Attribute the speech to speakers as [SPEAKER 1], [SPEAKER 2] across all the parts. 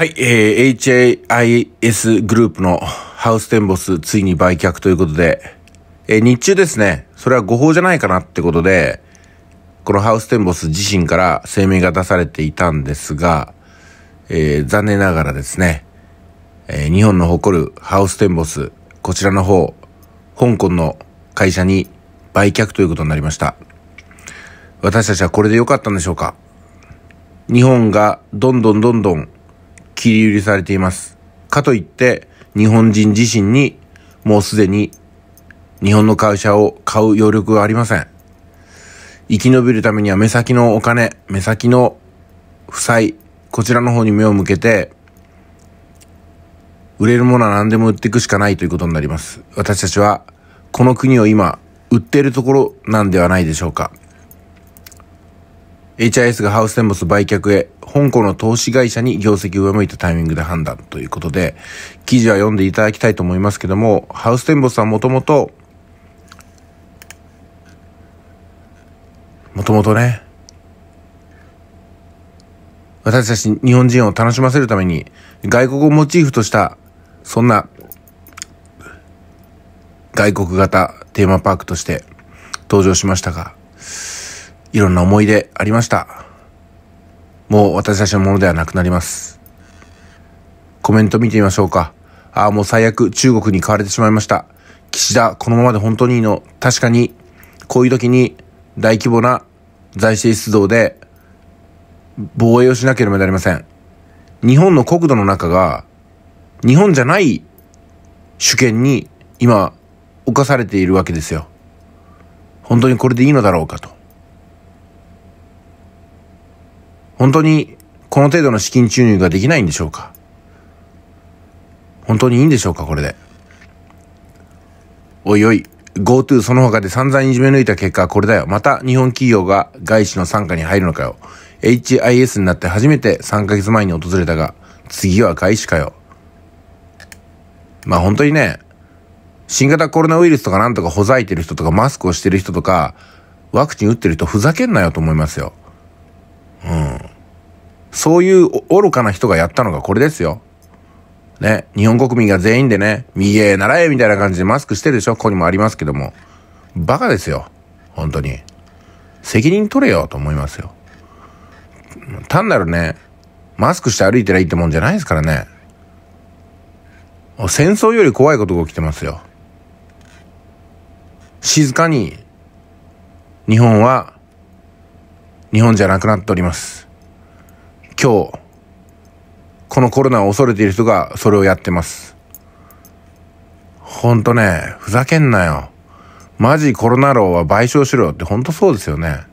[SPEAKER 1] はい、えー、HAIS グループのハウステンボスついに売却ということで、えー、日中ですね、それは誤報じゃないかなってことで、このハウステンボス自身から声明が出されていたんですが、えー、残念ながらですね、えー、日本の誇るハウステンボス、こちらの方、香港の会社に売却ということになりました。私たちはこれで良かったんでしょうか日本がどんどんどんどん切り売りされています。かといって、日本人自身にもうすでに日本の会社を買う余力はありません。生き延びるためには目先のお金、目先の負債、こちらの方に目を向けて、売れるものは何でも売っていくしかないということになります。私たちは、この国を今、売っているところなんではないでしょうか。HIS がハウステンボス売却へ、香港の投資会社に業績を上向いたタイミングで判断ということで、記事は読んでいただきたいと思いますけども、ハウステンボスはもともと、もともとね、私たち日本人を楽しませるために、外国をモチーフとした、そんな、外国型テーマパークとして登場しましたが、いろんな思い出ありました。もう私たちのものではなくなります。コメント見てみましょうか。ああ、もう最悪中国に買われてしまいました。岸田、このままで本当にいいの。確かに、こういう時に大規模な財政出動で防衛をしなければなりません。日本の国土の中が、日本じゃない主権に今、侵されているわけですよ。本当にこれでいいのだろうかと。本当にこの程度の資金注入ができないんでしょうか本当にいいんでしょうかこれで。おいおい、GoTo その他で散々いじめ抜いた結果これだよ。また日本企業が外資の傘下に入るのかよ。HIS になって初めて3ヶ月前に訪れたが、次は外資かよ。まあ本当にね、新型コロナウイルスとかなんとかほざいてる人とかマスクをしてる人とか、ワクチン打ってる人ふざけんなよと思いますよ。うん。そういう愚かな人がやったのがこれですよ。ね、日本国民が全員でね、右へ習えみたいな感じでマスクしてるでしょここにもありますけども。バカですよ。本当に。責任取れよと思いますよ。単なるね、マスクして歩いてりゃいいってもんじゃないですからね。戦争より怖いことが起きてますよ。静かに、日本は、日本じゃなくなっております。今日、このコロナを恐れている人がそれをやってます。ほんとね、ふざけんなよ。マジコロナ論は賠償しろってほんとそうですよね。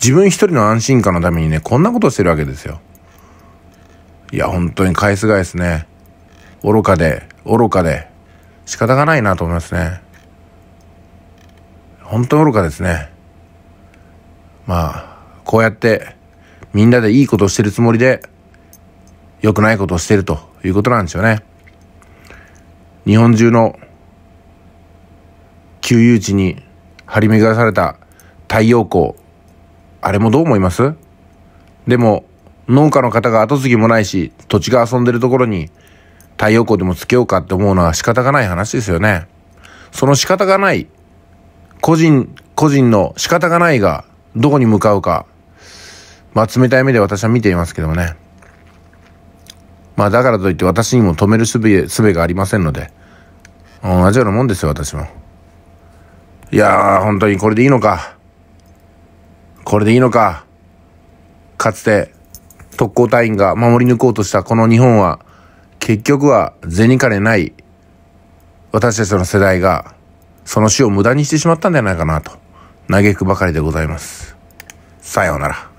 [SPEAKER 1] 自分一人の安心感のためにね、こんなことしてるわけですよ。いや、本当に返すがですね。愚かで、愚かで、仕方がないなと思いますね。本当に愚かですね。まあ、こうやってみんなでいいことをしてるつもりで良くないことをしてるということなんですよね。日本中の給油地に張り巡らされた太陽光、あれもどう思いますでも農家の方が後継ぎもないし土地が遊んでるところに太陽光でもつけようかって思うのは仕方がない話ですよね。その仕方がない、個人、個人の仕方がないがどこに向かうかまあ冷たい目で私は見ていますけどもね。まあだからといって私にも止める術術がありませんので、同じようなもんですよ私も。いやー本当にこれでいいのか。これでいいのか。かつて特攻隊員が守り抜こうとしたこの日本は結局は銭金ない私たちの世代がその死を無駄にしてしまったんじゃないかなと嘆くばかりでございます。さようなら。